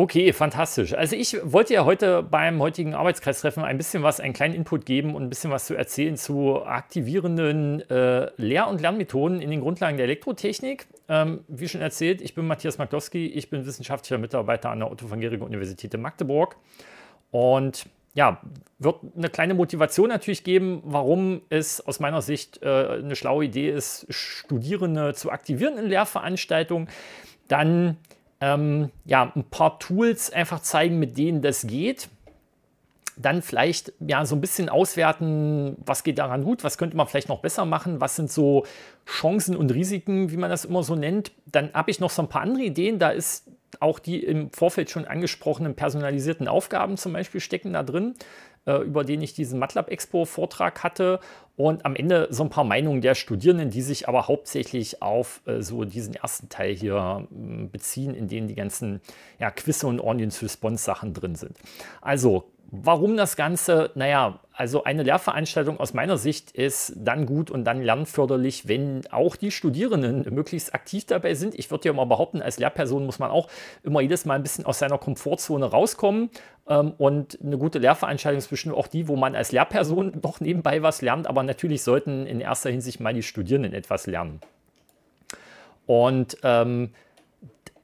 Okay, fantastisch. Also ich wollte ja heute beim heutigen Arbeitskreistreffen ein bisschen was, einen kleinen Input geben und ein bisschen was zu erzählen zu aktivierenden äh, Lehr- und Lernmethoden in den Grundlagen der Elektrotechnik. Ähm, wie schon erzählt, ich bin Matthias Magdowski, ich bin wissenschaftlicher Mitarbeiter an der Otto von Gehrig Universität in Magdeburg und ja, wird eine kleine Motivation natürlich geben, warum es aus meiner Sicht äh, eine schlaue Idee ist, Studierende zu aktivieren in Lehrveranstaltungen. Dann ähm, ja, ein paar Tools einfach zeigen, mit denen das geht. Dann vielleicht ja so ein bisschen auswerten, was geht daran gut, was könnte man vielleicht noch besser machen, was sind so Chancen und Risiken, wie man das immer so nennt. Dann habe ich noch so ein paar andere Ideen. Da ist auch die im Vorfeld schon angesprochenen personalisierten Aufgaben zum Beispiel stecken da drin. Äh, über den ich diesen MATLAB Expo Vortrag hatte und am Ende so ein paar Meinungen der Studierenden, die sich aber hauptsächlich auf äh, so diesen ersten Teil hier äh, beziehen, in dem die ganzen ja, Quizze und Audience Response Sachen drin sind. Also Warum das Ganze? Naja, also eine Lehrveranstaltung aus meiner Sicht ist dann gut und dann lernförderlich, wenn auch die Studierenden möglichst aktiv dabei sind. Ich würde ja mal behaupten, als Lehrperson muss man auch immer jedes Mal ein bisschen aus seiner Komfortzone rauskommen. Ähm, und eine gute Lehrveranstaltung ist bestimmt auch die, wo man als Lehrperson noch nebenbei was lernt. Aber natürlich sollten in erster Hinsicht mal die Studierenden etwas lernen. Und ähm,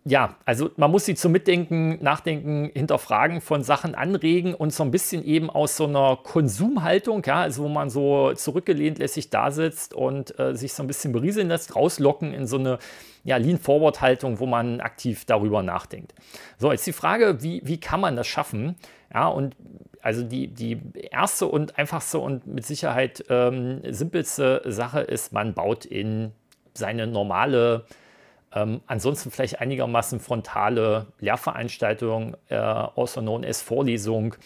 ja, also man muss sie zum Mitdenken, Nachdenken, Hinterfragen von Sachen anregen und so ein bisschen eben aus so einer Konsumhaltung, ja, also wo man so zurückgelehnt lässig da sitzt und äh, sich so ein bisschen berieseln lässt, rauslocken in so eine ja, Lean-Forward-Haltung, wo man aktiv darüber nachdenkt. So, jetzt die Frage, wie, wie kann man das schaffen? Ja, und also die, die erste und einfachste und mit Sicherheit ähm, simpelste Sache ist, man baut in seine normale ähm, ansonsten vielleicht einigermaßen frontale Lehrveranstaltungen, äh, außer known as Vorlesung,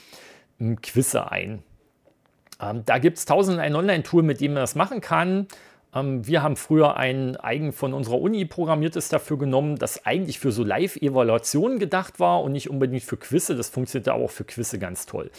ähm, Quizze ein. Ähm, da gibt es tausend ein Online-Tool, mit dem man das machen kann. Ähm, wir haben früher ein eigen von unserer Uni programmiertes dafür genommen, das eigentlich für so Live-Evaluationen gedacht war und nicht unbedingt für Quizze. Das funktioniert aber auch für Quizze ganz toll.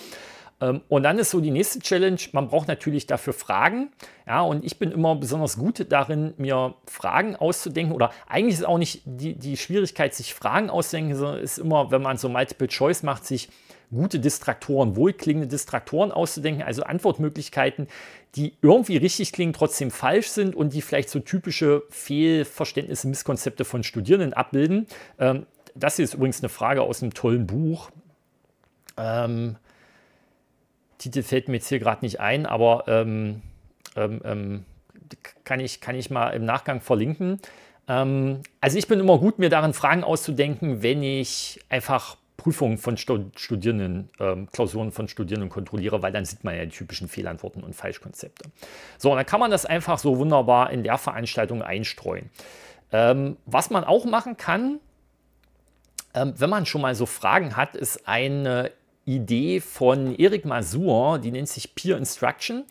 Ähm, und dann ist so die nächste Challenge, man braucht natürlich dafür Fragen. Ja, und ich bin immer besonders gut darin, mir Fragen auszudenken. Oder eigentlich ist auch nicht die, die Schwierigkeit, sich Fragen auszudenken, sondern ist immer, wenn man so Multiple Choice macht, sich gute Distraktoren, wohlklingende Distraktoren auszudenken, also Antwortmöglichkeiten, die irgendwie richtig klingen, trotzdem falsch sind und die vielleicht so typische Fehlverständnisse, Misskonzepte von Studierenden abbilden. Ähm, das hier ist übrigens eine Frage aus einem tollen Buch. Ähm, Titel fällt mir jetzt hier gerade nicht ein, aber ähm, ähm, ähm, kann, ich, kann ich mal im Nachgang verlinken. Ähm, also ich bin immer gut, mir darin Fragen auszudenken, wenn ich einfach Prüfungen von Studierenden, ähm, Klausuren von Studierenden kontrolliere, weil dann sieht man ja die typischen Fehlantworten und Falschkonzepte. So, und dann kann man das einfach so wunderbar in der Veranstaltung einstreuen. Ähm, was man auch machen kann, ähm, wenn man schon mal so Fragen hat, ist eine Idee von Eric Masur, die nennt sich Peer Instruction.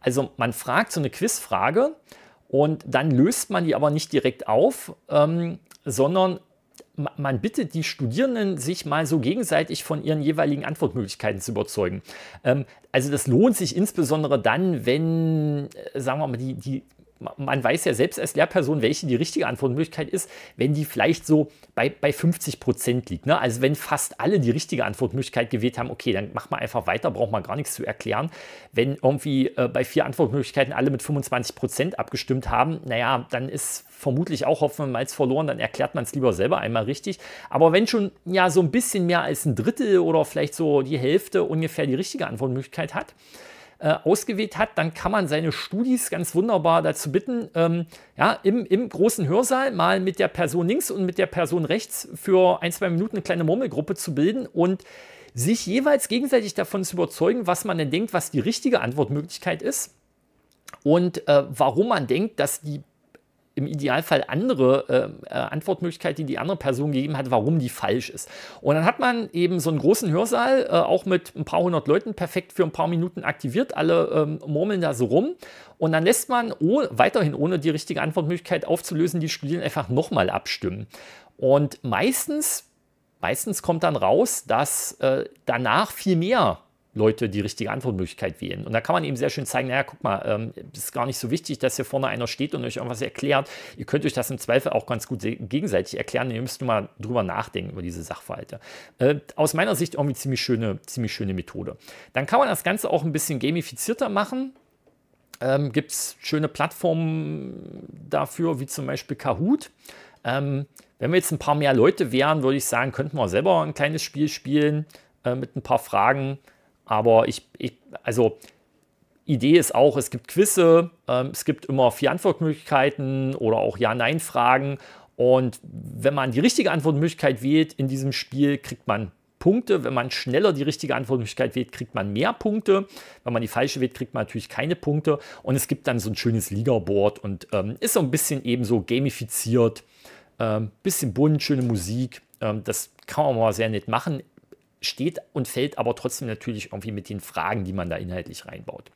Also man fragt so eine Quizfrage und dann löst man die aber nicht direkt auf, ähm, sondern man bittet die Studierenden, sich mal so gegenseitig von ihren jeweiligen Antwortmöglichkeiten zu überzeugen. Ähm, also das lohnt sich insbesondere dann, wenn, äh, sagen wir mal, die, die man weiß ja selbst als Lehrperson, welche die richtige Antwortmöglichkeit ist, wenn die vielleicht so bei, bei 50 Prozent liegt. Ne? Also wenn fast alle die richtige Antwortmöglichkeit gewählt haben, okay, dann macht man einfach weiter, braucht man gar nichts zu erklären. Wenn irgendwie äh, bei vier Antwortmöglichkeiten alle mit 25 Prozent abgestimmt haben, naja, dann ist vermutlich auch Hopfen und Malz verloren, dann erklärt man es lieber selber einmal richtig. Aber wenn schon ja so ein bisschen mehr als ein Drittel oder vielleicht so die Hälfte ungefähr die richtige Antwortmöglichkeit hat, äh, ausgewählt hat, dann kann man seine Studis ganz wunderbar dazu bitten, ähm, ja, im, im großen Hörsaal mal mit der Person links und mit der Person rechts für ein, zwei Minuten eine kleine Murmelgruppe zu bilden und sich jeweils gegenseitig davon zu überzeugen, was man denn denkt, was die richtige Antwortmöglichkeit ist und äh, warum man denkt, dass die im Idealfall andere ähm, äh, Antwortmöglichkeit, die die andere Person gegeben hat, warum die falsch ist. Und dann hat man eben so einen großen Hörsaal, äh, auch mit ein paar hundert Leuten, perfekt für ein paar Minuten aktiviert. Alle ähm, murmeln da so rum. Und dann lässt man oh, weiterhin ohne die richtige Antwortmöglichkeit aufzulösen, die Studierenden einfach nochmal abstimmen. Und meistens, meistens kommt dann raus, dass äh, danach viel mehr Leute die richtige Antwortmöglichkeit wählen. Und da kann man eben sehr schön zeigen, naja, guck mal, ähm, ist gar nicht so wichtig, dass hier vorne einer steht und euch irgendwas erklärt. Ihr könnt euch das im Zweifel auch ganz gut gegenseitig erklären. Ihr müsst nur mal drüber nachdenken, über diese Sachverhalte. Äh, aus meiner Sicht irgendwie ziemlich schöne, ziemlich schöne Methode. Dann kann man das Ganze auch ein bisschen gamifizierter machen. Ähm, Gibt es schöne Plattformen dafür, wie zum Beispiel Kahoot. Ähm, wenn wir jetzt ein paar mehr Leute wären, würde ich sagen, könnten wir selber ein kleines Spiel spielen äh, mit ein paar Fragen aber ich, ich also Idee ist auch, es gibt Quizze, ähm, es gibt immer vier Antwortmöglichkeiten oder auch Ja-Nein-Fragen. Und wenn man die richtige Antwortmöglichkeit wählt in diesem Spiel, kriegt man Punkte. Wenn man schneller die richtige Antwortmöglichkeit wählt, kriegt man mehr Punkte. Wenn man die falsche wählt, kriegt man natürlich keine Punkte. Und es gibt dann so ein schönes Liga-Board und ähm, ist so ein bisschen eben so gamifiziert. Ähm, bisschen bunt, schöne Musik. Ähm, das kann man mal sehr nett machen steht und fällt aber trotzdem natürlich irgendwie mit den Fragen, die man da inhaltlich reinbaut.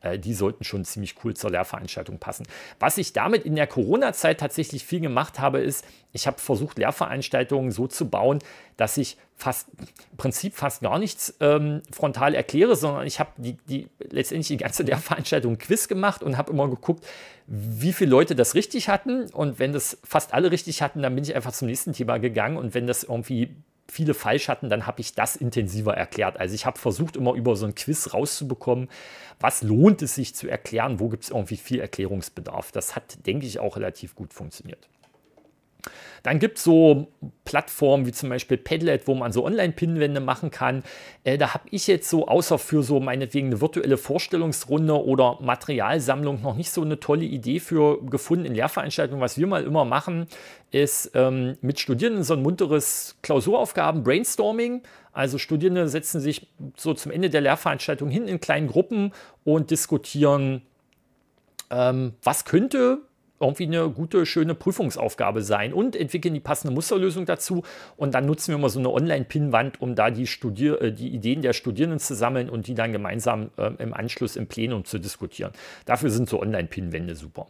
Äh, die sollten schon ziemlich cool zur Lehrveranstaltung passen. Was ich damit in der Corona-Zeit tatsächlich viel gemacht habe, ist, ich habe versucht, Lehrveranstaltungen so zu bauen, dass ich fast im Prinzip fast gar nichts ähm, frontal erkläre, sondern ich habe die, die, letztendlich die ganze Lehrveranstaltung Quiz gemacht und habe immer geguckt, wie viele Leute das richtig hatten. Und wenn das fast alle richtig hatten, dann bin ich einfach zum nächsten Thema gegangen. Und wenn das irgendwie viele falsch hatten, dann habe ich das intensiver erklärt. Also ich habe versucht, immer über so ein Quiz rauszubekommen, was lohnt es sich zu erklären, wo gibt es irgendwie viel Erklärungsbedarf. Das hat, denke ich, auch relativ gut funktioniert. Dann gibt es so Plattformen wie zum Beispiel Padlet, wo man so Online-Pinwände machen kann. Äh, da habe ich jetzt so, außer für so meinetwegen eine virtuelle Vorstellungsrunde oder Materialsammlung, noch nicht so eine tolle Idee für gefunden in Lehrveranstaltungen. Was wir mal immer machen, ist ähm, mit Studierenden so ein munteres Klausuraufgaben-Brainstorming. Also Studierende setzen sich so zum Ende der Lehrveranstaltung hin in kleinen Gruppen und diskutieren, ähm, was könnte irgendwie eine gute, schöne Prüfungsaufgabe sein und entwickeln die passende Musterlösung dazu. Und dann nutzen wir mal so eine online pinwand um da die, Studier äh, die Ideen der Studierenden zu sammeln und die dann gemeinsam äh, im Anschluss im Plenum zu diskutieren. Dafür sind so online pinwände super.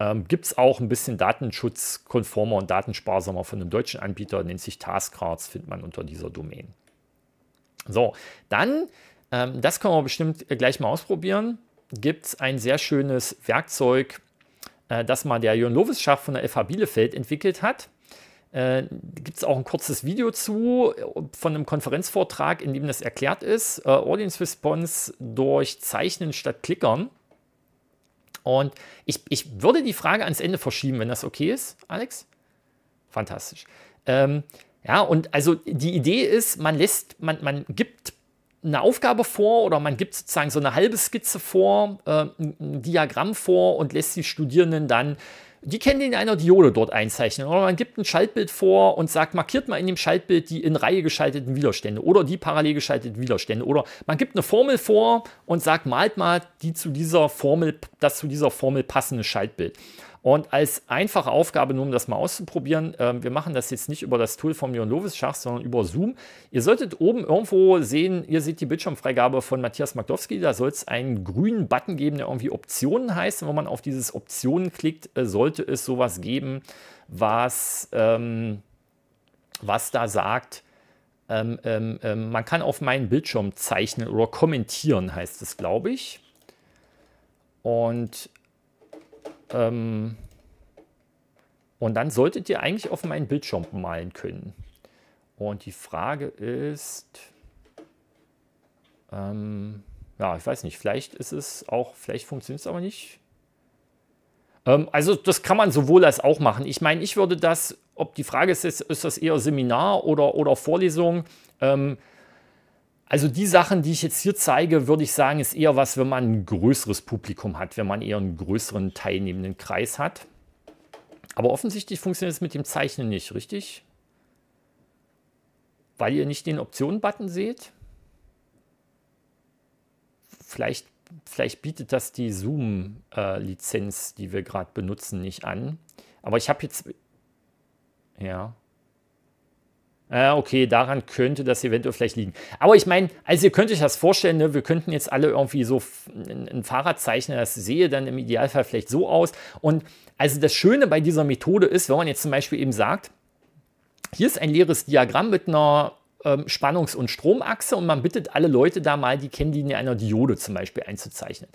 Ähm, Gibt es auch ein bisschen datenschutzkonformer und datensparsamer von einem deutschen Anbieter, nennt sich Taskcards, findet man unter dieser Domain. So, dann, ähm, das können wir bestimmt äh, gleich mal ausprobieren, gibt es ein sehr schönes Werkzeug, äh, das mal der Jörn Lovischach von der FH Bielefeld entwickelt hat. Äh, Gibt es auch ein kurzes Video zu äh, von einem Konferenzvortrag, in dem das erklärt ist. Äh, Audience Response durch Zeichnen statt Klickern. Und ich, ich würde die Frage ans Ende verschieben, wenn das okay ist, Alex. Fantastisch. Ähm, ja, und also die Idee ist, man lässt, man, man gibt eine Aufgabe vor oder man gibt sozusagen so eine halbe Skizze vor, äh, ein Diagramm vor und lässt die Studierenden dann die kennen in einer Diode dort einzeichnen. Oder man gibt ein Schaltbild vor und sagt, markiert mal in dem Schaltbild die in Reihe geschalteten Widerstände oder die parallel geschalteten Widerstände. Oder man gibt eine Formel vor und sagt, malt mal die zu dieser Formel, das zu dieser Formel passende Schaltbild. Und als einfache Aufgabe, nur um das mal auszuprobieren, äh, wir machen das jetzt nicht über das Tool von Jon Lovis Schach, sondern über Zoom. Ihr solltet oben irgendwo sehen, ihr seht die Bildschirmfreigabe von Matthias Magdowski, da soll es einen grünen Button geben, der irgendwie Optionen heißt. Und wenn man auf dieses Optionen klickt, äh, sollte es sowas geben, was, ähm, was da sagt, ähm, ähm, ähm man kann auf meinen Bildschirm zeichnen oder kommentieren, heißt es, glaube ich. Und ähm, und dann solltet ihr eigentlich auf meinen Bildschirm malen können. Und die Frage ist, ähm, ja, ich weiß nicht, vielleicht ist es auch, vielleicht funktioniert es aber nicht. Ähm, also das kann man sowohl als auch machen. Ich meine, ich würde das, ob die Frage ist, ist, das eher Seminar oder, oder Vorlesung, ähm, also die Sachen, die ich jetzt hier zeige, würde ich sagen, ist eher was, wenn man ein größeres Publikum hat, wenn man eher einen größeren teilnehmenden Kreis hat. Aber offensichtlich funktioniert es mit dem Zeichnen nicht, richtig? Weil ihr nicht den Optionen-Button seht? Vielleicht, vielleicht bietet das die Zoom-Lizenz, äh, die wir gerade benutzen, nicht an. Aber ich habe jetzt... Ja, äh, okay, daran könnte das eventuell vielleicht liegen. Aber ich meine, also ihr könnt euch das vorstellen, ne? wir könnten jetzt alle irgendwie so ein Fahrrad zeichnen, das sehe dann im Idealfall vielleicht so aus. Und also das Schöne bei dieser Methode ist, wenn man jetzt zum Beispiel eben sagt, hier ist ein leeres Diagramm mit einer ähm, Spannungs- und Stromachse und man bittet alle Leute da mal die Kennlinie einer Diode zum Beispiel einzuzeichnen.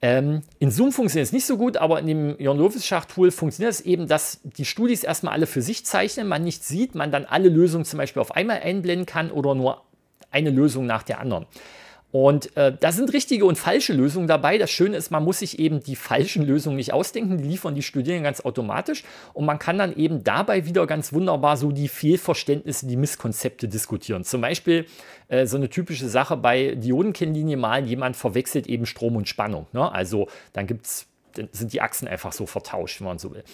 Ähm, in Zoom funktioniert es nicht so gut, aber in dem Jon schacht tool funktioniert es eben, dass die Studis erstmal alle für sich zeichnen, man nicht sieht, man dann alle Lösungen zum Beispiel auf einmal einblenden kann oder nur eine Lösung nach der anderen. Und äh, da sind richtige und falsche Lösungen dabei. Das Schöne ist, man muss sich eben die falschen Lösungen nicht ausdenken. Die liefern die Studierenden ganz automatisch. Und man kann dann eben dabei wieder ganz wunderbar so die Fehlverständnisse, die Misskonzepte diskutieren. Zum Beispiel äh, so eine typische Sache bei Diodenkennlinie malen. Jemand verwechselt eben Strom und Spannung. Ne? Also dann gibt es sind die Achsen einfach so vertauscht, wenn man so will.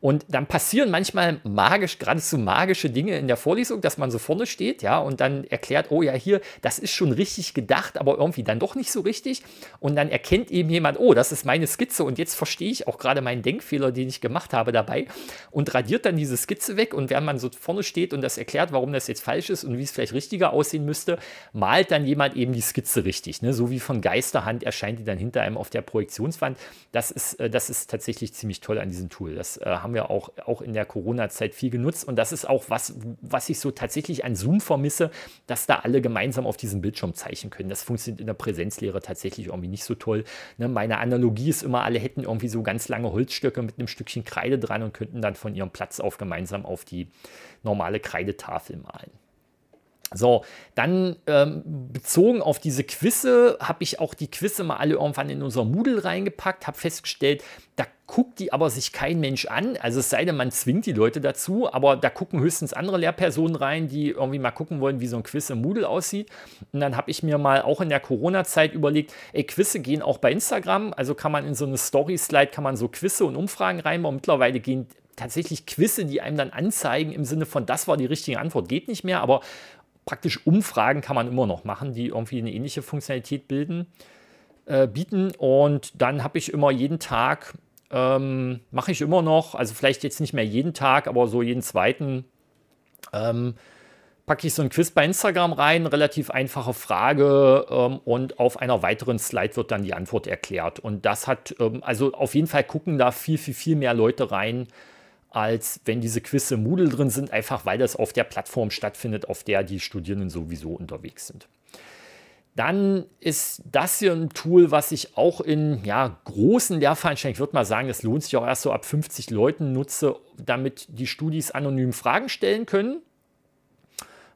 Und dann passieren manchmal magisch, geradezu magische Dinge in der Vorlesung, dass man so vorne steht, ja, und dann erklärt, oh ja, hier, das ist schon richtig gedacht, aber irgendwie dann doch nicht so richtig. Und dann erkennt eben jemand, oh, das ist meine Skizze und jetzt verstehe ich auch gerade meinen Denkfehler, den ich gemacht habe dabei und radiert dann diese Skizze weg. Und während man so vorne steht und das erklärt, warum das jetzt falsch ist und wie es vielleicht richtiger aussehen müsste, malt dann jemand eben die Skizze richtig, ne? so wie von Geisterhand erscheint die dann hinter einem auf der Projektionswand. Das ist äh, das, ist tatsächlich ziemlich toll an diesem Tool. Das äh, haben wir auch, auch in der Corona-Zeit viel genutzt. Und das ist auch was, was ich so tatsächlich an Zoom vermisse, dass da alle gemeinsam auf diesem Bildschirm zeichnen können. Das funktioniert in der Präsenzlehre tatsächlich irgendwie nicht so toll. Ne? Meine Analogie ist immer, alle hätten irgendwie so ganz lange Holzstöcke mit einem Stückchen Kreide dran und könnten dann von ihrem Platz auf gemeinsam auf die normale Kreidetafel malen. So, dann ähm, bezogen auf diese Quizze habe ich auch die Quizze mal alle irgendwann in unser Moodle reingepackt, habe festgestellt, da guckt die aber sich kein Mensch an. Also es sei denn, man zwingt die Leute dazu, aber da gucken höchstens andere Lehrpersonen rein, die irgendwie mal gucken wollen, wie so ein Quiz im Moodle aussieht. Und dann habe ich mir mal auch in der Corona-Zeit überlegt, ey, Quizze gehen auch bei Instagram. Also kann man in so eine Story-Slide, kann man so Quizze und Umfragen reinbauen. Mittlerweile gehen tatsächlich Quizze, die einem dann anzeigen, im Sinne von, das war die richtige Antwort, geht nicht mehr, aber praktisch Umfragen kann man immer noch machen, die irgendwie eine ähnliche Funktionalität bilden, äh, bieten. Und dann habe ich immer jeden Tag, ähm, mache ich immer noch, also vielleicht jetzt nicht mehr jeden Tag, aber so jeden zweiten, ähm, packe ich so ein Quiz bei Instagram rein, relativ einfache Frage ähm, und auf einer weiteren Slide wird dann die Antwort erklärt. Und das hat, ähm, also auf jeden Fall gucken da viel, viel, viel mehr Leute rein als wenn diese Quizze im Moodle drin sind, einfach weil das auf der Plattform stattfindet, auf der die Studierenden sowieso unterwegs sind. Dann ist das hier ein Tool, was ich auch in ja, großen Lehrveranstaltungen, ich würde mal sagen, das lohnt sich auch erst so ab 50 Leuten nutze, damit die Studis anonym Fragen stellen können.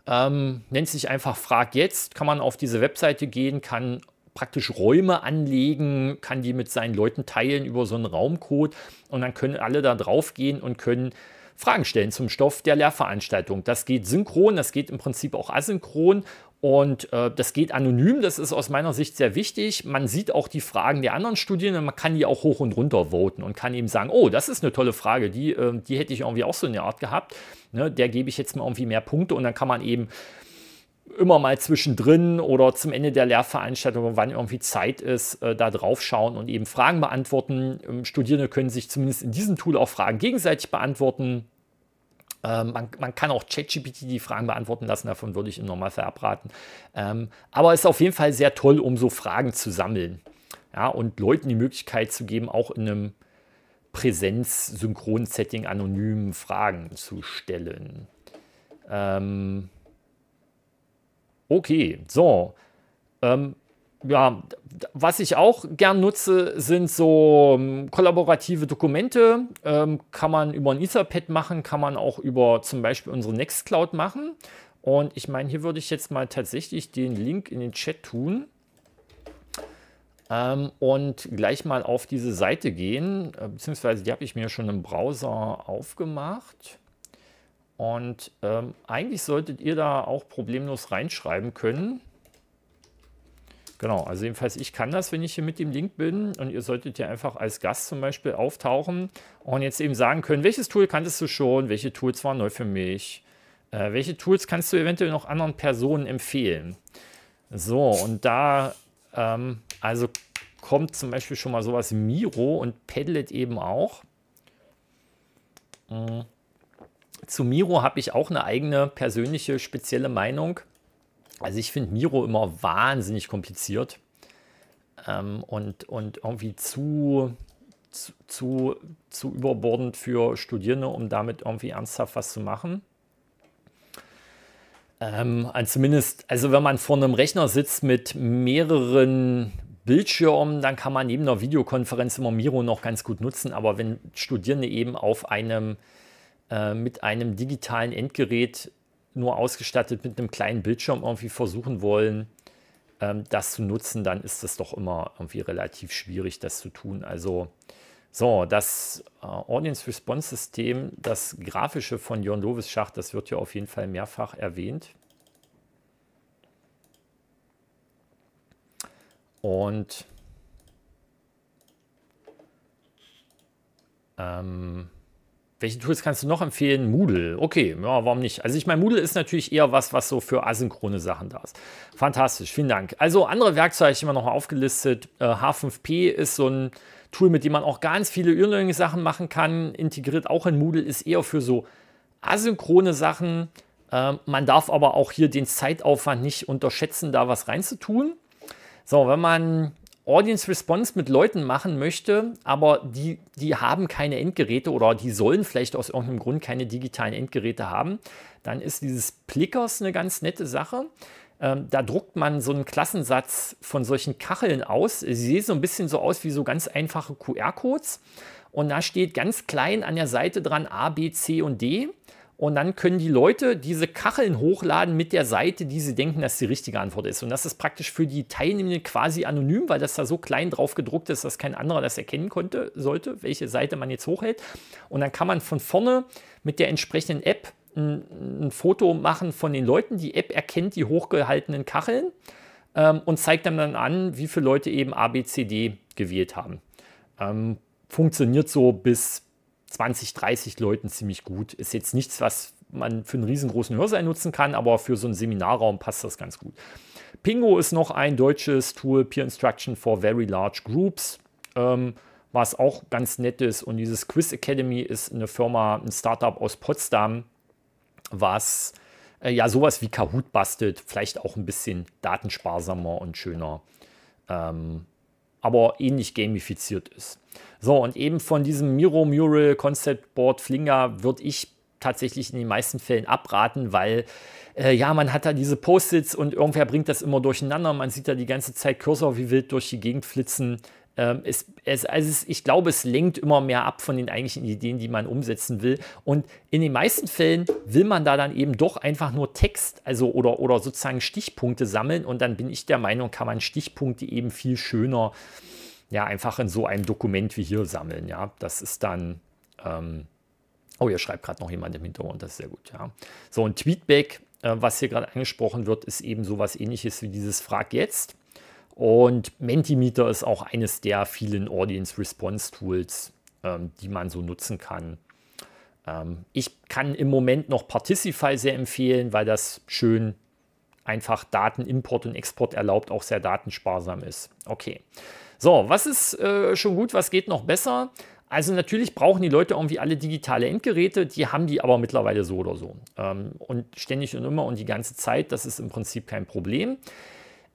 Ähm, nennt sich einfach Frag jetzt, kann man auf diese Webseite gehen, kann praktisch Räume anlegen, kann die mit seinen Leuten teilen über so einen Raumcode und dann können alle da drauf gehen und können Fragen stellen zum Stoff der Lehrveranstaltung. Das geht synchron, das geht im Prinzip auch asynchron und äh, das geht anonym, das ist aus meiner Sicht sehr wichtig. Man sieht auch die Fragen der anderen Studierenden, man kann die auch hoch und runter voten und kann eben sagen, oh, das ist eine tolle Frage, die, äh, die hätte ich irgendwie auch so in der Art gehabt. Ne, der gebe ich jetzt mal irgendwie mehr Punkte und dann kann man eben immer mal zwischendrin oder zum Ende der Lehrveranstaltung, wann irgendwie Zeit ist, äh, da drauf schauen und eben Fragen beantworten. Ähm, Studierende können sich zumindest in diesem Tool auch Fragen gegenseitig beantworten. Ähm, man, man, kann auch ChatGPT die Fragen beantworten lassen, davon würde ich im Normalfall abraten. Ähm, aber es ist auf jeden Fall sehr toll, um so Fragen zu sammeln ja, und Leuten die Möglichkeit zu geben, auch in einem Präsenz-Synchron-Setting anonymen Fragen zu stellen. Ähm, Okay, so. Ähm, ja, was ich auch gern nutze, sind so ähm, kollaborative Dokumente. Ähm, kann man über ein Etherpad machen, kann man auch über zum Beispiel unsere Nextcloud machen. Und ich meine, hier würde ich jetzt mal tatsächlich den Link in den Chat tun ähm, und gleich mal auf diese Seite gehen. Äh, beziehungsweise die habe ich mir schon im Browser aufgemacht. Und ähm, eigentlich solltet ihr da auch problemlos reinschreiben können. Genau, also jedenfalls ich kann das, wenn ich hier mit dem Link bin und ihr solltet ja einfach als Gast zum Beispiel auftauchen und jetzt eben sagen können, welches Tool kanntest du schon, welche Tools waren neu für mich, äh, welche Tools kannst du eventuell noch anderen Personen empfehlen. So, und da ähm, also kommt zum Beispiel schon mal sowas Miro und Padlet eben auch. Mhm. Zu Miro habe ich auch eine eigene persönliche spezielle Meinung. Also ich finde Miro immer wahnsinnig kompliziert ähm, und, und irgendwie zu, zu, zu, zu überbordend für Studierende, um damit irgendwie ernsthaft was zu machen. Ähm, also zumindest, also wenn man vor einem Rechner sitzt mit mehreren Bildschirmen, dann kann man neben einer Videokonferenz immer Miro noch ganz gut nutzen. Aber wenn Studierende eben auf einem äh, mit einem digitalen Endgerät nur ausgestattet mit einem kleinen Bildschirm irgendwie versuchen wollen, ähm, das zu nutzen, dann ist das doch immer irgendwie relativ schwierig, das zu tun. Also so, das äh, Audience Response System, das grafische von Jörn Lovis Schacht, das wird ja auf jeden Fall mehrfach erwähnt. Und ähm, welche Tools kannst du noch empfehlen? Moodle. Okay, ja, warum nicht? Also ich meine, Moodle ist natürlich eher was, was so für asynchrone Sachen da ist. Fantastisch, vielen Dank. Also andere Werkzeuge immer noch aufgelistet. H5P äh, ist so ein Tool, mit dem man auch ganz viele e sachen machen kann. Integriert auch in Moodle ist eher für so asynchrone Sachen. Ähm, man darf aber auch hier den Zeitaufwand nicht unterschätzen, da was reinzutun. So, wenn man Audience Response mit Leuten machen möchte, aber die, die haben keine Endgeräte oder die sollen vielleicht aus irgendeinem Grund keine digitalen Endgeräte haben, dann ist dieses Plickers eine ganz nette Sache. Ähm, da druckt man so einen Klassensatz von solchen Kacheln aus. Sie sehen so ein bisschen so aus wie so ganz einfache QR-Codes. Und da steht ganz klein an der Seite dran A, B, C und D. Und dann können die Leute diese Kacheln hochladen mit der Seite, die sie denken, dass die richtige Antwort ist. Und das ist praktisch für die Teilnehmenden quasi anonym, weil das da so klein drauf gedruckt ist, dass kein anderer das erkennen konnte, sollte, welche Seite man jetzt hochhält. Und dann kann man von vorne mit der entsprechenden App ein, ein Foto machen von den Leuten. Die App erkennt die hochgehaltenen Kacheln ähm, und zeigt dann, dann an, wie viele Leute eben ABCD gewählt haben. Ähm, funktioniert so bis 20, 30 Leuten ziemlich gut. Ist jetzt nichts, was man für einen riesengroßen Hörsaal nutzen kann, aber für so einen Seminarraum passt das ganz gut. Pingo ist noch ein deutsches Tool, Peer Instruction for Very Large Groups, ähm, was auch ganz nett ist. Und dieses Quiz Academy ist eine Firma, ein Startup aus Potsdam, was äh, ja sowas wie Kahoot bastelt, vielleicht auch ein bisschen datensparsamer und schöner. Ähm, aber ähnlich eh gamifiziert ist. So, und eben von diesem Miro Mural Concept Board Flinger würde ich tatsächlich in den meisten Fällen abraten, weil äh, ja, man hat da diese Post-its und irgendwer bringt das immer durcheinander. Man sieht da die ganze Zeit Cursor wie wild durch die Gegend flitzen. Ähm, es, es, also es, ich glaube, es lenkt immer mehr ab von den eigentlichen Ideen, die man umsetzen will. Und in den meisten Fällen will man da dann eben doch einfach nur Text, also oder, oder sozusagen Stichpunkte sammeln. Und dann bin ich der Meinung, kann man Stichpunkte eben viel schöner ja einfach in so einem Dokument wie hier sammeln. Ja, das ist dann. Ähm, oh, hier schreibt gerade noch jemand im Hintergrund, das ist sehr gut, ja. So, ein Tweetback äh, was hier gerade angesprochen wird, ist eben so was ähnliches wie dieses Frag jetzt. Und Mentimeter ist auch eines der vielen Audience Response Tools, ähm, die man so nutzen kann. Ähm, ich kann im Moment noch Particify sehr empfehlen, weil das schön einfach Datenimport und Export erlaubt, auch sehr datensparsam ist. Okay. So, was ist äh, schon gut, was geht noch besser? Also natürlich brauchen die Leute irgendwie alle digitale Endgeräte, die haben die aber mittlerweile so oder so. Ähm, und ständig und immer und die ganze Zeit, das ist im Prinzip kein Problem.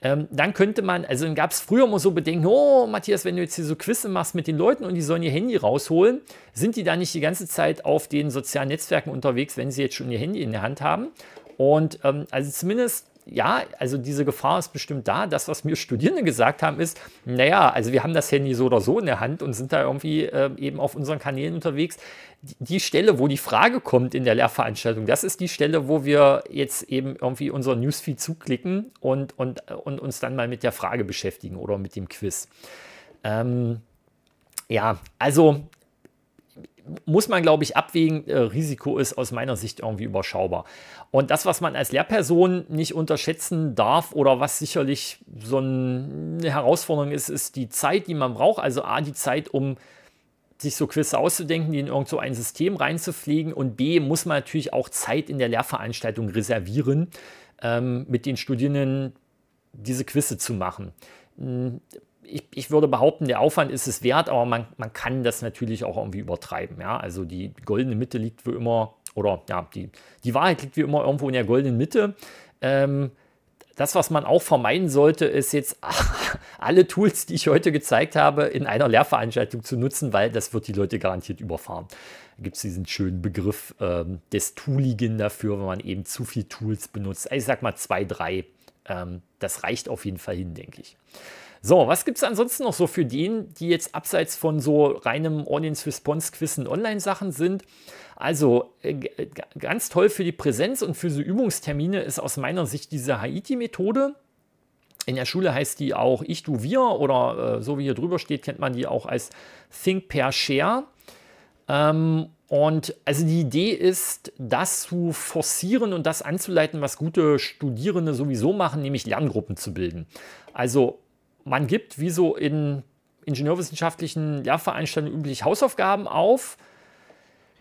Ähm, dann könnte man, also dann gab es früher immer so Bedenken, oh Matthias, wenn du jetzt hier so Quizze machst mit den Leuten und die sollen ihr Handy rausholen, sind die da nicht die ganze Zeit auf den sozialen Netzwerken unterwegs, wenn sie jetzt schon ihr Handy in der Hand haben? Und ähm, also zumindest ja, also diese Gefahr ist bestimmt da. Das, was mir Studierende gesagt haben, ist, naja, also wir haben das Handy so oder so in der Hand und sind da irgendwie äh, eben auf unseren Kanälen unterwegs. Die, die Stelle, wo die Frage kommt in der Lehrveranstaltung, das ist die Stelle, wo wir jetzt eben irgendwie unseren Newsfeed zuklicken und, und, äh, und uns dann mal mit der Frage beschäftigen oder mit dem Quiz. Ähm, ja, also muss man, glaube ich, abwägen. Äh, Risiko ist aus meiner Sicht irgendwie überschaubar. Und das, was man als Lehrperson nicht unterschätzen darf oder was sicherlich so eine Herausforderung ist, ist die Zeit, die man braucht. Also A, die Zeit, um sich so Quizze auszudenken, die in irgend so ein System reinzupflegen. Und B, muss man natürlich auch Zeit in der Lehrveranstaltung reservieren, ähm, mit den Studierenden diese Quizze zu machen hm, ich, ich, würde behaupten, der Aufwand ist es wert, aber man, man kann das natürlich auch irgendwie übertreiben. Ja? Also die goldene Mitte liegt wie immer, oder ja, die, die Wahrheit liegt wie immer irgendwo in der goldenen Mitte. Ähm, das, was man auch vermeiden sollte, ist jetzt ach, alle Tools, die ich heute gezeigt habe, in einer Lehrveranstaltung zu nutzen, weil das wird die Leute garantiert überfahren. Da gibt es diesen schönen Begriff ähm, des Tooligen dafür, wenn man eben zu viele Tools benutzt. Ich sag mal zwei, drei. Ähm, das reicht auf jeden Fall hin, denke ich. So, was gibt es ansonsten noch so für den, die jetzt abseits von so reinem Audience-Response-Quiz Online-Sachen sind? Also äh, äh, ganz toll für die Präsenz und für so Übungstermine ist aus meiner Sicht diese Haiti-Methode. In der Schule heißt die auch Ich, Du, Wir oder äh, so wie hier drüber steht, kennt man die auch als Think, Pair, Share. Ähm, und also die Idee ist, das zu forcieren und das anzuleiten, was gute Studierende sowieso machen, nämlich Lerngruppen zu bilden. Also man gibt, wie so in ingenieurwissenschaftlichen Lehrveranstaltungen üblich, Hausaufgaben auf.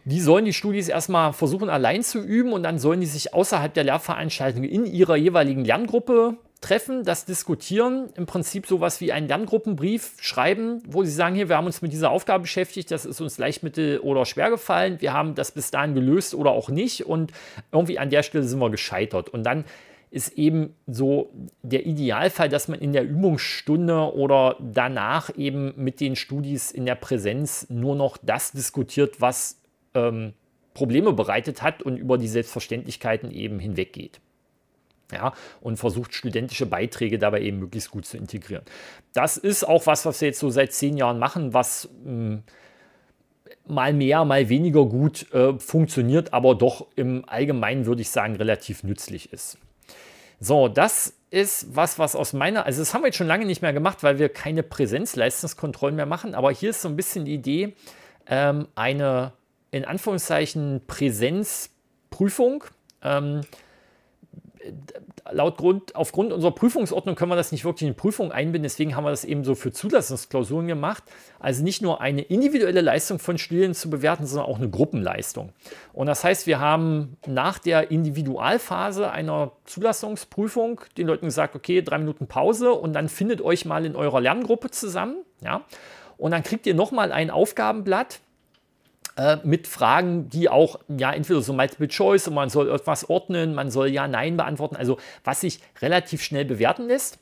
Die sollen die Studis erstmal versuchen, allein zu üben und dann sollen die sich außerhalb der Lehrveranstaltung in ihrer jeweiligen Lerngruppe treffen, das diskutieren, im Prinzip sowas wie einen Lerngruppenbrief schreiben, wo sie sagen, hier, wir haben uns mit dieser Aufgabe beschäftigt, das ist uns leicht, mittel oder schwer gefallen, wir haben das bis dahin gelöst oder auch nicht und irgendwie an der Stelle sind wir gescheitert. Und dann ist eben so der Idealfall, dass man in der Übungsstunde oder danach eben mit den Studis in der Präsenz nur noch das diskutiert, was ähm, Probleme bereitet hat und über die Selbstverständlichkeiten eben hinweggeht. Ja, und versucht studentische Beiträge dabei eben möglichst gut zu integrieren. Das ist auch was, was wir jetzt so seit zehn Jahren machen, was hm, mal mehr, mal weniger gut äh, funktioniert, aber doch im Allgemeinen würde ich sagen relativ nützlich ist. So, das ist was, was aus meiner, also das haben wir jetzt schon lange nicht mehr gemacht, weil wir keine Präsenzleistungskontrollen mehr machen, aber hier ist so ein bisschen die Idee, ähm, eine in Anführungszeichen Präsenzprüfung ähm, laut Grund, aufgrund unserer Prüfungsordnung können wir das nicht wirklich in Prüfung einbinden. Deswegen haben wir das eben so für Zulassungsklausuren gemacht. Also nicht nur eine individuelle Leistung von Studierenden zu bewerten, sondern auch eine Gruppenleistung. Und das heißt, wir haben nach der Individualphase einer Zulassungsprüfung den Leuten gesagt, okay, drei Minuten Pause und dann findet euch mal in eurer Lerngruppe zusammen. Ja? Und dann kriegt ihr nochmal ein Aufgabenblatt äh, mit Fragen, die auch ja entweder so Multiple Choice und man soll etwas ordnen, man soll ja Nein beantworten, also was sich relativ schnell bewerten lässt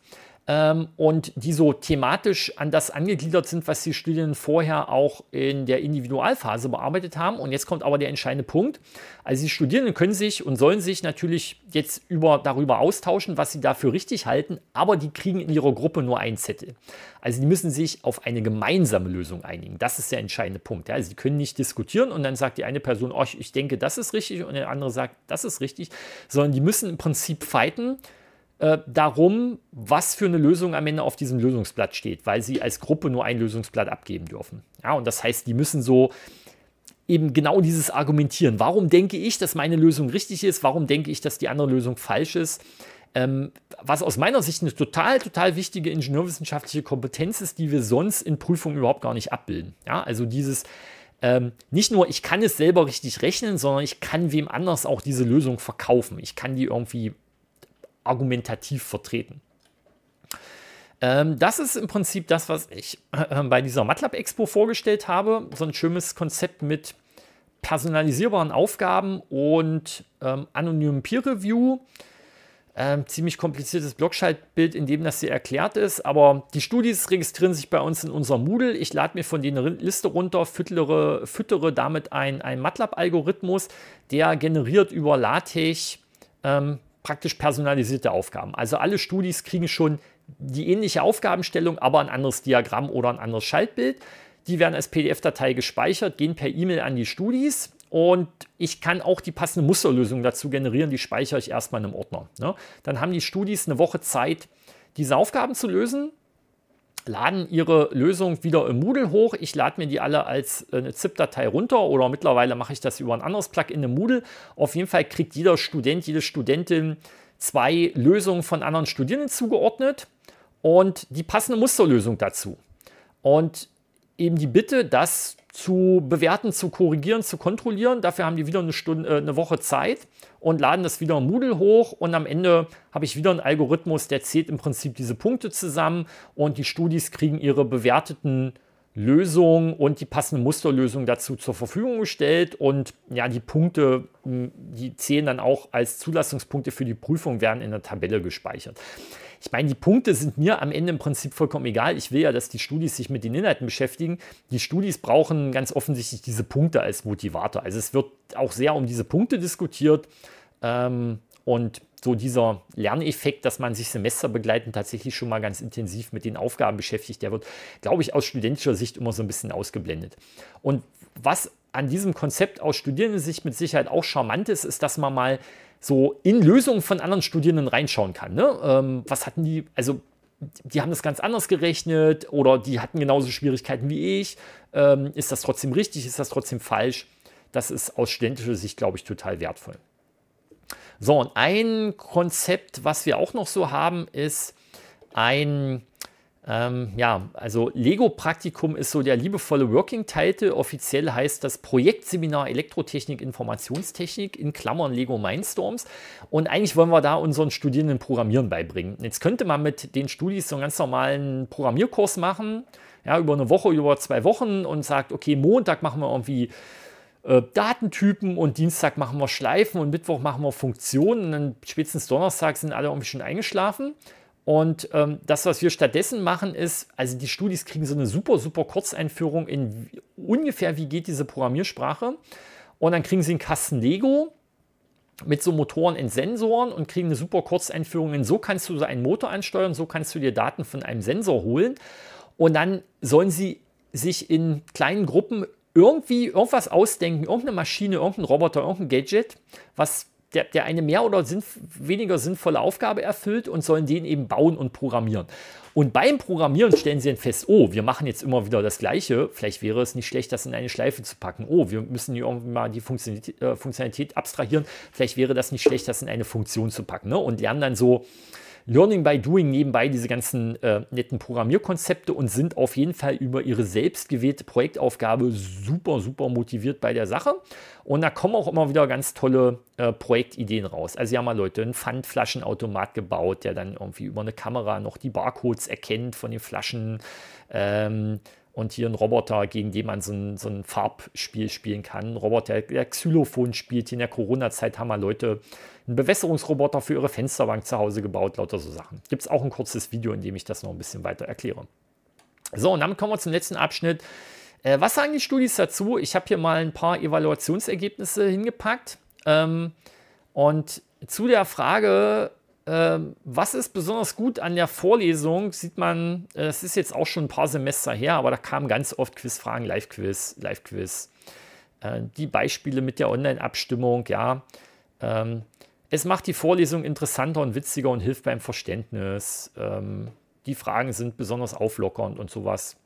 ähm, und die so thematisch an das angegliedert sind, was die Studien vorher auch in der Individualphase bearbeitet haben. Und jetzt kommt aber der entscheidende Punkt. Also die Studierenden können sich und sollen sich natürlich jetzt über, darüber austauschen, was sie dafür richtig halten, aber die kriegen in ihrer Gruppe nur einen Zettel. Also die müssen sich auf eine gemeinsame Lösung einigen. Das ist der entscheidende Punkt. Ja. Also sie können nicht diskutieren und dann sagt die eine Person, oh, ich denke, das ist richtig und der andere sagt, das ist richtig, sondern die müssen im Prinzip fighten äh, darum, was für eine Lösung am Ende auf diesem Lösungsblatt steht, weil sie als Gruppe nur ein Lösungsblatt abgeben dürfen. Ja, und das heißt, die müssen so eben genau dieses Argumentieren. Warum denke ich, dass meine Lösung richtig ist? Warum denke ich, dass die andere Lösung falsch ist? Ähm, was aus meiner Sicht eine total, total wichtige ingenieurwissenschaftliche Kompetenz ist, die wir sonst in Prüfungen überhaupt gar nicht abbilden. Ja, also dieses ähm, nicht nur, ich kann es selber richtig rechnen, sondern ich kann wem anders auch diese Lösung verkaufen. Ich kann die irgendwie argumentativ vertreten. Ähm, das ist im Prinzip das, was ich äh, äh bei dieser MATLAB Expo vorgestellt habe. So ein schönes Konzept mit personalisierbaren Aufgaben und ähm, anonymem Peer Review. Ähm, ziemlich kompliziertes Blogschaltbild, in dem das hier erklärt ist. Aber die Studis registrieren sich bei uns in unserem Moodle. Ich lade mir von denen eine Liste runter, füttere, füttere damit einen MATLAB-Algorithmus, der generiert über LaTeX ähm, praktisch personalisierte Aufgaben. Also alle Studis kriegen schon die ähnliche Aufgabenstellung, aber ein anderes Diagramm oder ein anderes Schaltbild. Die werden als PDF-Datei gespeichert, gehen per E-Mail an die Studis und ich kann auch die passende Musterlösung dazu generieren. Die speichere ich erstmal in einem Ordner. Ne? Dann haben die Studis eine Woche Zeit, diese Aufgaben zu lösen laden ihre Lösung wieder im Moodle hoch. Ich lade mir die alle als äh, eine ZIP-Datei runter oder mittlerweile mache ich das über ein anderes Plugin im Moodle. Auf jeden Fall kriegt jeder Student, jede Studentin zwei Lösungen von anderen Studierenden zugeordnet und die passende Musterlösung dazu. Und eben die Bitte, das zu bewerten, zu korrigieren, zu kontrollieren. Dafür haben die wieder eine, Stunde, äh, eine Woche Zeit und laden das wieder Moodle hoch und am Ende habe ich wieder einen Algorithmus, der zählt im Prinzip diese Punkte zusammen und die Studis kriegen ihre bewerteten Lösungen und die passende Musterlösung dazu zur Verfügung gestellt und ja, die Punkte, hm, die zählen dann auch als Zulassungspunkte für die Prüfung, werden in der Tabelle gespeichert. Ich meine, die Punkte sind mir am Ende im Prinzip vollkommen egal. Ich will ja, dass die Studis sich mit den Inhalten beschäftigen. Die Studis brauchen ganz offensichtlich diese Punkte als Motivator. Also es wird auch sehr um diese Punkte diskutiert. Ähm, und so dieser Lerneffekt, dass man sich semesterbegleitend tatsächlich schon mal ganz intensiv mit den Aufgaben beschäftigt, der wird, glaube ich, aus studentischer Sicht immer so ein bisschen ausgeblendet. Und was an diesem Konzept aus Studierenden-Sicht mit Sicherheit auch charmant ist, ist, dass man mal so in Lösungen von anderen Studierenden reinschauen kann. Ne? Ähm, was hatten die, also die haben das ganz anders gerechnet oder die hatten genauso Schwierigkeiten wie ich. Ähm, ist das trotzdem richtig? Ist das trotzdem falsch? Das ist aus studentischer Sicht, glaube ich, total wertvoll. So, und ein Konzept, was wir auch noch so haben, ist ein ähm, ja, also Lego-Praktikum ist so der liebevolle Working-Title. Offiziell heißt das Projektseminar Elektrotechnik, Informationstechnik in Klammern Lego Mindstorms. Und eigentlich wollen wir da unseren Studierenden Programmieren beibringen. Jetzt könnte man mit den Studis so einen ganz normalen Programmierkurs machen, ja, über eine Woche, über zwei Wochen und sagt, okay, Montag machen wir irgendwie äh, Datentypen und Dienstag machen wir Schleifen und Mittwoch machen wir Funktionen und dann spätestens Donnerstag sind alle irgendwie schon eingeschlafen. Und ähm, das, was wir stattdessen machen, ist, also die Studis kriegen so eine super, super Kurzeinführung in ungefähr, wie geht diese Programmiersprache. Und dann kriegen sie einen Kasten Lego mit so Motoren in Sensoren und kriegen eine super Kurzeinführung in, so kannst du so einen Motor ansteuern, so kannst du dir Daten von einem Sensor holen. Und dann sollen sie sich in kleinen Gruppen irgendwie irgendwas ausdenken, irgendeine Maschine, irgendein Roboter, irgendein Gadget, was der, der eine mehr oder sinnf weniger sinnvolle Aufgabe erfüllt und sollen den eben bauen und programmieren. Und beim Programmieren stellen sie dann fest, oh, wir machen jetzt immer wieder das Gleiche. Vielleicht wäre es nicht schlecht, das in eine Schleife zu packen. Oh, wir müssen hier irgendwie mal die Funktionalität, äh, Funktionalität abstrahieren. Vielleicht wäre das nicht schlecht, das in eine Funktion zu packen. Ne? Und lernen dann so, Learning by Doing nebenbei diese ganzen äh, netten Programmierkonzepte und sind auf jeden Fall über ihre selbst gewählte Projektaufgabe super, super motiviert bei der Sache. Und da kommen auch immer wieder ganz tolle äh, Projektideen raus. Also, ja, mal Leute, einen Pfandflaschenautomat gebaut, der dann irgendwie über eine Kamera noch die Barcodes erkennt von den Flaschen. Ähm, und hier ein Roboter, gegen den man so ein, so ein Farbspiel spielen kann. Ein Roboter, der Xylophon spielt. In der Corona-Zeit haben wir Leute einen Bewässerungsroboter für ihre Fensterbank zu Hause gebaut, lauter so Sachen. Gibt es auch ein kurzes Video, in dem ich das noch ein bisschen weiter erkläre. So, und damit kommen wir zum letzten Abschnitt. Äh, was sagen die Studis dazu? Ich habe hier mal ein paar Evaluationsergebnisse hingepackt. Ähm, und zu der Frage, ähm, was ist besonders gut an der Vorlesung, sieht man, äh, es ist jetzt auch schon ein paar Semester her, aber da kamen ganz oft Quizfragen, Live-Quiz, Live-Quiz. Äh, die Beispiele mit der Online-Abstimmung, ja. Ähm, es macht die Vorlesung interessanter und witziger und hilft beim Verständnis. Ähm, die Fragen sind besonders auflockernd und sowas.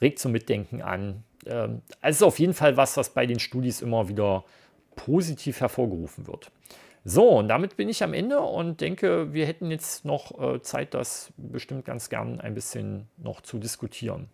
Regt zum Mitdenken an. Ähm, es ist auf jeden Fall was, was bei den Studis immer wieder positiv hervorgerufen wird. So, und damit bin ich am Ende und denke, wir hätten jetzt noch äh, Zeit, das bestimmt ganz gern ein bisschen noch zu diskutieren.